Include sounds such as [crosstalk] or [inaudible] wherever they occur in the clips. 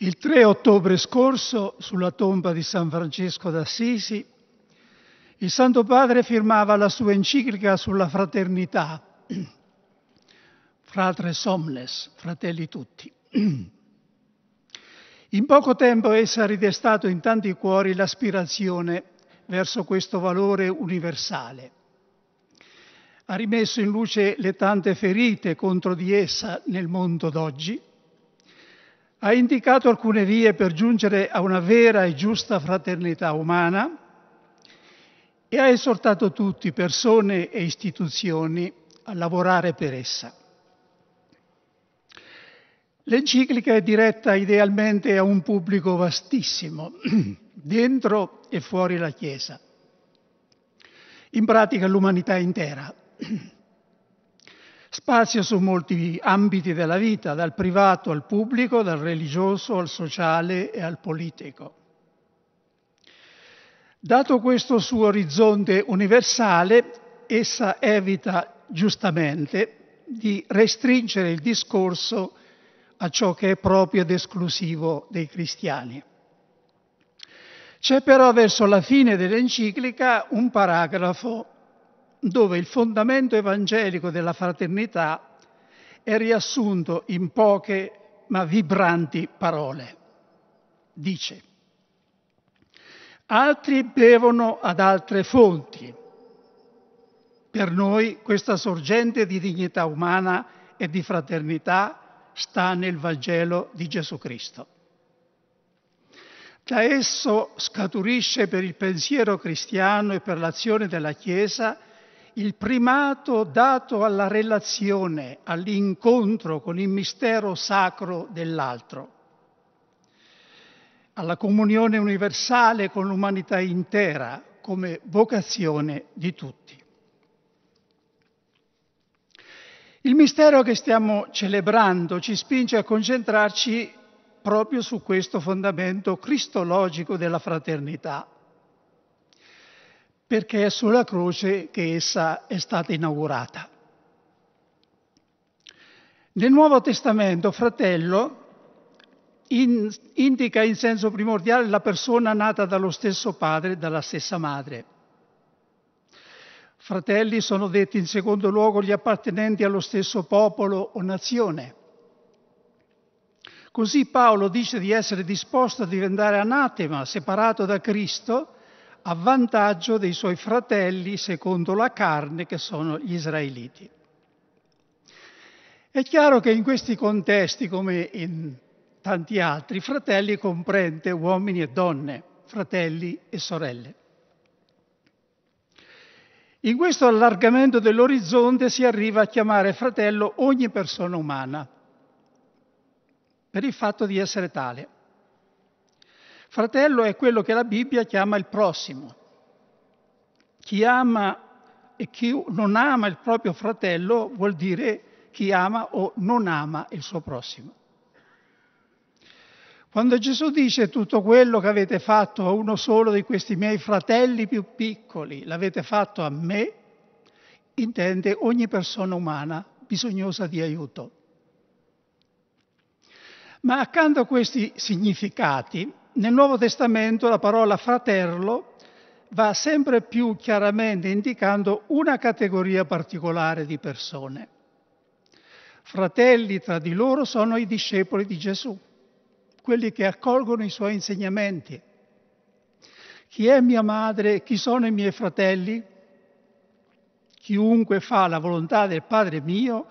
Il 3 ottobre scorso, sulla tomba di San Francesco d'Assisi, il Santo Padre firmava la sua enciclica sulla fraternità, [clears throat] Fratres Omnes, fratelli tutti. [clears throat] In poco tempo essa ha ridestato in tanti cuori l'aspirazione verso questo valore universale. Ha rimesso in luce le tante ferite contro di essa nel mondo d'oggi ha indicato alcune vie per giungere a una vera e giusta fraternità umana e ha esortato tutti, persone e istituzioni, a lavorare per essa. L'enciclica è diretta idealmente a un pubblico vastissimo, [clears throat] dentro e fuori la Chiesa, in pratica l'umanità intera. [clears throat] Spazio su molti ambiti della vita, dal privato al pubblico, dal religioso al sociale e al politico. Dato questo suo orizzonte universale, essa evita giustamente di restringere il discorso a ciò che è proprio ed esclusivo dei cristiani. C'è però verso la fine dell'enciclica un paragrafo dove il fondamento evangelico della fraternità è riassunto in poche ma vibranti parole. Dice, altri bevono ad altre fonti. Per noi questa sorgente di dignità umana e di fraternità sta nel Vangelo di Gesù Cristo. Da esso scaturisce per il pensiero cristiano e per l'azione della Chiesa il primato dato alla relazione, all'incontro con il mistero sacro dell'altro, alla comunione universale con l'umanità intera come vocazione di tutti. Il mistero che stiamo celebrando ci spinge a concentrarci proprio su questo fondamento cristologico della fraternità, perché è sulla croce che essa è stata inaugurata. Nel Nuovo Testamento, fratello, in, indica in senso primordiale la persona nata dallo stesso padre e dalla stessa madre. Fratelli sono detti in secondo luogo gli appartenenti allo stesso popolo o nazione. Così Paolo dice di essere disposto a diventare anatema, separato da Cristo, a vantaggio dei suoi fratelli secondo la carne che sono gli israeliti. È chiaro che in questi contesti, come in tanti altri, fratelli comprende uomini e donne, fratelli e sorelle. In questo allargamento dell'orizzonte si arriva a chiamare fratello ogni persona umana, per il fatto di essere tale. Fratello è quello che la Bibbia chiama il prossimo. Chi ama e chi non ama il proprio fratello vuol dire chi ama o non ama il suo prossimo. Quando Gesù dice tutto quello che avete fatto a uno solo di questi miei fratelli più piccoli, l'avete fatto a me, intende ogni persona umana bisognosa di aiuto. Ma accanto a questi significati nel Nuovo Testamento la parola fraterlo va sempre più chiaramente indicando una categoria particolare di persone. Fratelli tra di loro sono i discepoli di Gesù, quelli che accolgono i suoi insegnamenti. Chi è mia madre? Chi sono i miei fratelli? Chiunque fa la volontà del Padre mio,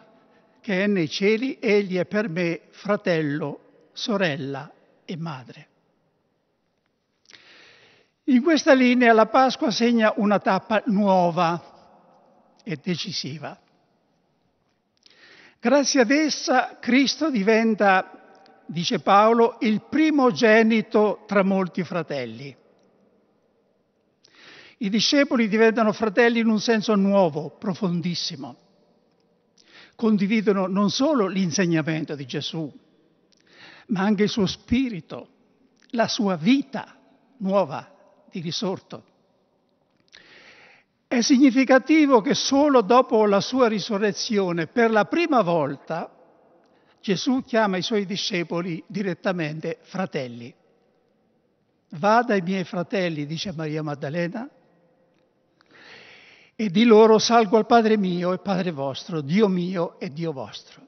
che è nei cieli, egli è per me fratello, sorella e madre. In questa linea la Pasqua segna una tappa nuova e decisiva. Grazie ad essa Cristo diventa, dice Paolo, il primogenito tra molti fratelli. I discepoli diventano fratelli in un senso nuovo, profondissimo. Condividono non solo l'insegnamento di Gesù, ma anche il suo spirito, la sua vita nuova, di risorto. È significativo che solo dopo la sua risurrezione, per la prima volta, Gesù chiama i suoi discepoli direttamente fratelli. Vada ai miei fratelli, dice Maria Maddalena, e di loro salgo al Padre mio e Padre vostro, Dio mio e Dio vostro.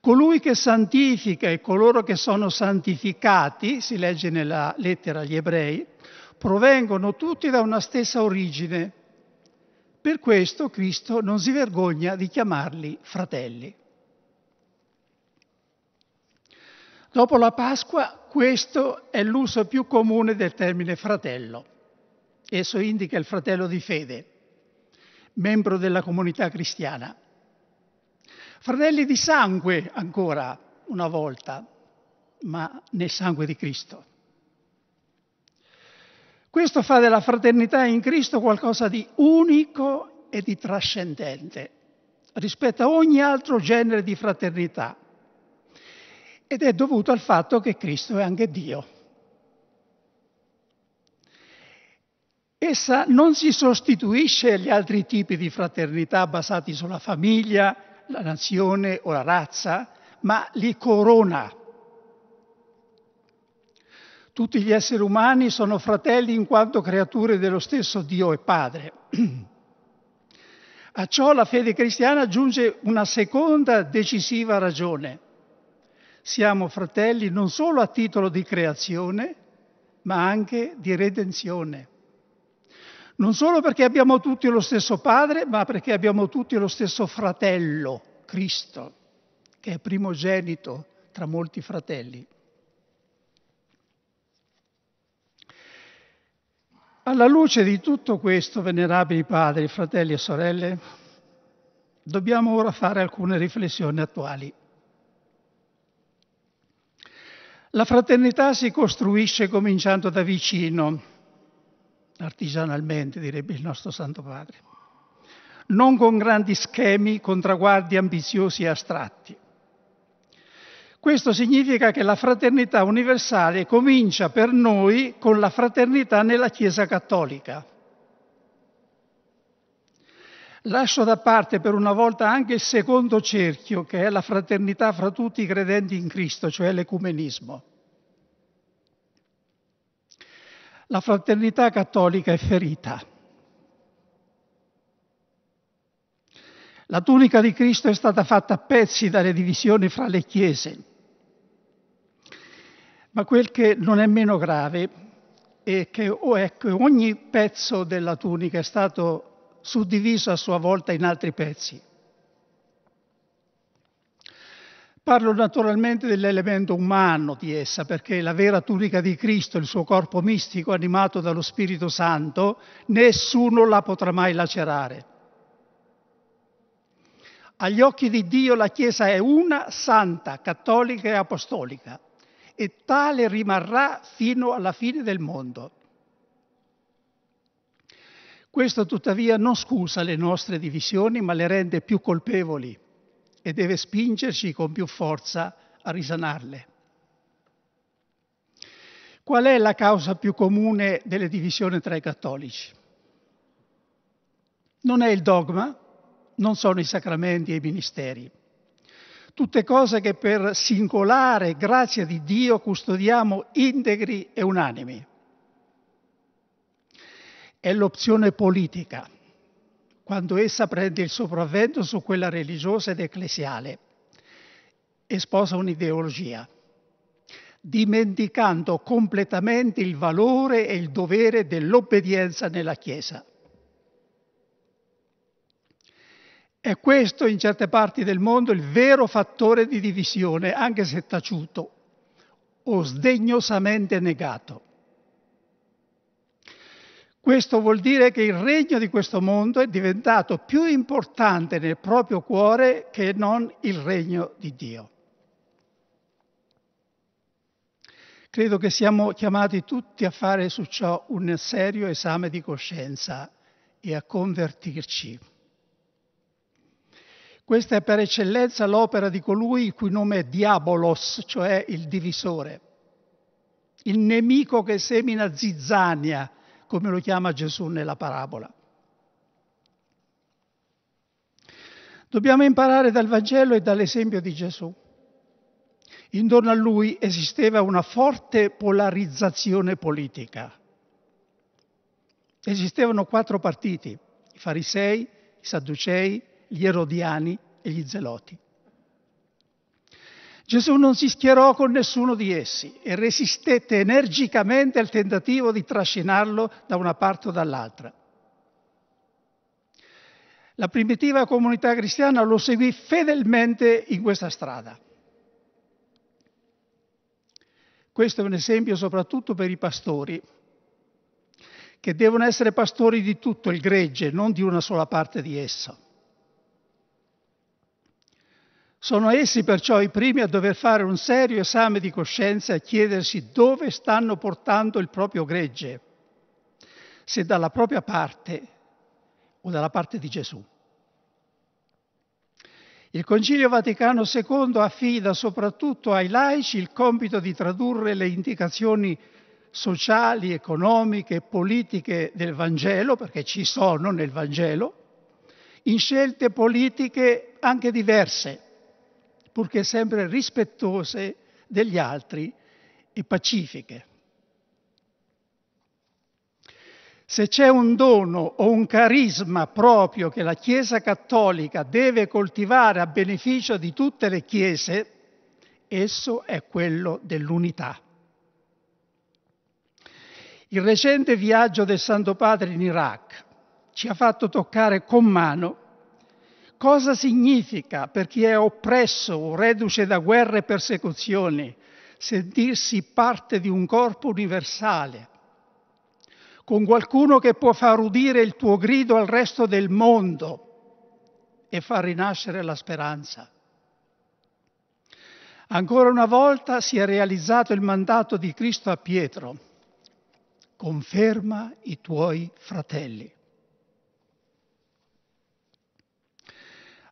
Colui che santifica e coloro che sono santificati, si legge nella lettera agli ebrei, provengono tutti da una stessa origine. Per questo Cristo non si vergogna di chiamarli fratelli. Dopo la Pasqua questo è l'uso più comune del termine fratello. Esso indica il fratello di fede, membro della comunità cristiana fratelli di sangue ancora una volta, ma nel sangue di Cristo. Questo fa della fraternità in Cristo qualcosa di unico e di trascendente rispetto a ogni altro genere di fraternità ed è dovuto al fatto che Cristo è anche Dio. Essa non si sostituisce agli altri tipi di fraternità basati sulla famiglia la nazione o la razza, ma li corona. Tutti gli esseri umani sono fratelli in quanto creature dello stesso Dio e Padre. [clears throat] A ciò la fede cristiana aggiunge una seconda decisiva ragione. Siamo fratelli non solo a titolo di creazione, ma anche di redenzione. Non solo perché abbiamo tutti lo stesso padre, ma perché abbiamo tutti lo stesso fratello, Cristo, che è primogenito tra molti fratelli. Alla luce di tutto questo, venerabili padri, fratelli e sorelle, dobbiamo ora fare alcune riflessioni attuali. La fraternità si costruisce cominciando da vicino, artigianalmente, direbbe il nostro Santo Padre, non con grandi schemi, con traguardi ambiziosi e astratti. Questo significa che la fraternità universale comincia per noi con la fraternità nella Chiesa Cattolica. Lascio da parte per una volta anche il secondo cerchio, che è la fraternità fra tutti i credenti in Cristo, cioè l'ecumenismo. La fraternità cattolica è ferita. La tunica di Cristo è stata fatta a pezzi dalle divisioni fra le chiese. Ma quel che non è meno grave è che, è che ecco, ogni pezzo della tunica è stato suddiviso a sua volta in altri pezzi. Parlo naturalmente dell'elemento umano di essa, perché la vera tunica di Cristo, il suo corpo mistico animato dallo Spirito Santo, nessuno la potrà mai lacerare. Agli occhi di Dio la Chiesa è una, santa, cattolica e apostolica, e tale rimarrà fino alla fine del mondo. Questo tuttavia non scusa le nostre divisioni, ma le rende più colpevoli e deve spingerci con più forza a risanarle. Qual è la causa più comune delle divisioni tra i cattolici? Non è il dogma, non sono i sacramenti e i ministeri. Tutte cose che per singolare grazia di Dio custodiamo integri e unanimi. È l'opzione politica quando essa prende il sopravvento su quella religiosa ed ecclesiale e sposa un'ideologia, dimenticando completamente il valore e il dovere dell'obbedienza nella Chiesa. È questo in certe parti del mondo il vero fattore di divisione, anche se taciuto o sdegnosamente negato. Questo vuol dire che il regno di questo mondo è diventato più importante nel proprio cuore che non il regno di Dio. Credo che siamo chiamati tutti a fare su ciò un serio esame di coscienza e a convertirci. Questa è per eccellenza l'opera di colui il cui nome è Diabolos, cioè il divisore, il nemico che semina zizzania, come lo chiama Gesù nella parabola. Dobbiamo imparare dal Vangelo e dall'esempio di Gesù. Intorno a lui esisteva una forte polarizzazione politica. Esistevano quattro partiti, i farisei, i sadducei, gli erodiani e gli zeloti. Gesù non si schierò con nessuno di essi e resistette energicamente al tentativo di trascinarlo da una parte o dall'altra. La primitiva comunità cristiana lo seguì fedelmente in questa strada. Questo è un esempio soprattutto per i pastori, che devono essere pastori di tutto il gregge, non di una sola parte di esso. Sono essi perciò i primi a dover fare un serio esame di coscienza e chiedersi dove stanno portando il proprio gregge, se dalla propria parte o dalla parte di Gesù. Il Concilio Vaticano II affida soprattutto ai laici il compito di tradurre le indicazioni sociali, economiche e politiche del Vangelo, perché ci sono nel Vangelo, in scelte politiche anche diverse purché sempre rispettose degli altri e pacifiche. Se c'è un dono o un carisma proprio che la Chiesa cattolica deve coltivare a beneficio di tutte le Chiese, esso è quello dell'unità. Il recente viaggio del Santo Padre in Iraq ci ha fatto toccare con mano cosa significa per chi è oppresso o reduce da guerre e persecuzioni sentirsi parte di un corpo universale, con qualcuno che può far udire il tuo grido al resto del mondo e far rinascere la speranza. Ancora una volta si è realizzato il mandato di Cristo a Pietro, conferma i tuoi fratelli.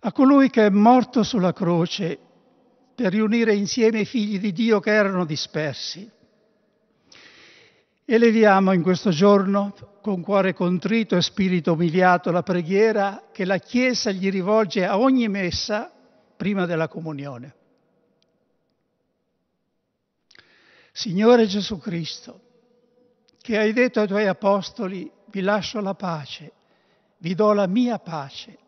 a colui che è morto sulla croce per riunire insieme i figli di Dio che erano dispersi. Eleviamo in questo giorno con cuore contrito e spirito umiliato la preghiera che la Chiesa gli rivolge a ogni messa prima della comunione. Signore Gesù Cristo, che hai detto ai tuoi apostoli, vi lascio la pace, vi do la mia pace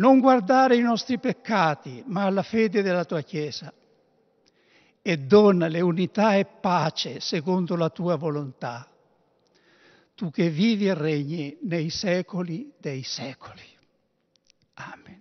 non guardare i nostri peccati, ma alla fede della tua Chiesa e donale unità e pace secondo la tua volontà, tu che vivi e regni nei secoli dei secoli. Amen.